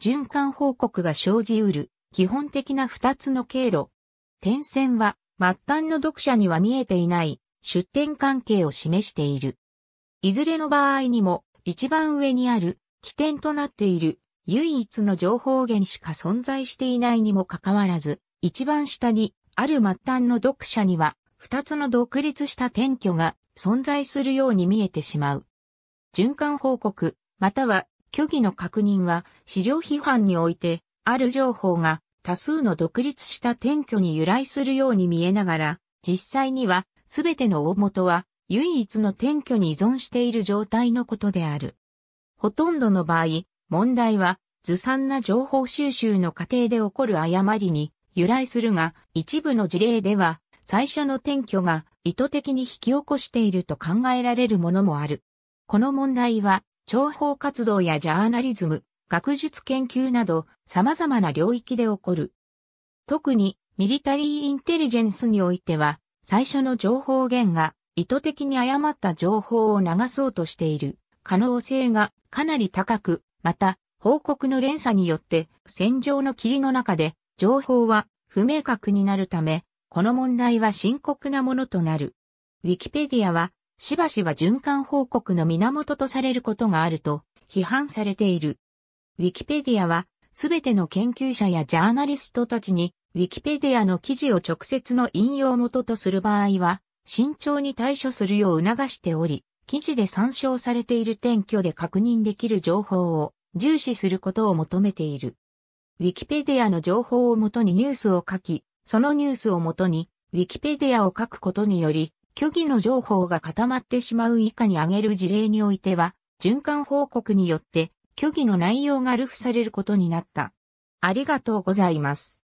循環報告が生じうる基本的な二つの経路。点線は末端の読者には見えていない出典関係を示している。いずれの場合にも一番上にある起点となっている唯一の情報源しか存在していないにもかかわらず、一番下にある末端の読者には二つの独立した転居が存在するように見えてしまう。循環報告、または虚偽の確認は資料批判において、ある情報が多数の独立した転居に由来するように見えながら、実際にはすべての大元は唯一の転居に依存している状態のことである。ほとんどの場合、問題はずさんな情報収集の過程で起こる誤りに由来するが、一部の事例では最初の転居が意図的に引き起こしていると考えられるものもある。この問題は諜報活動やジャーナリズム、学術研究など様々な領域で起こる。特にミリタリーインテリジェンスにおいては、最初の情報源が意図的に誤った情報を流そうとしている可能性がかなり高く、また報告の連鎖によって戦場の霧の中で情報は不明確になるため、この問題は深刻なものとなる。ウィキペディアはしばしば循環報告の源とされることがあると批判されている。ウィキペディアは、すべての研究者やジャーナリストたちに、ウィキペディアの記事を直接の引用元とする場合は、慎重に対処するよう促しており、記事で参照されている転居で確認できる情報を重視することを求めている。ウィキペディアの情報をもとにニュースを書き、そのニュースをもとに、ウィキペディアを書くことにより、虚偽の情報が固まってしまう以下に挙げる事例においては、循環報告によって虚偽の内容が流布されることになった。ありがとうございます。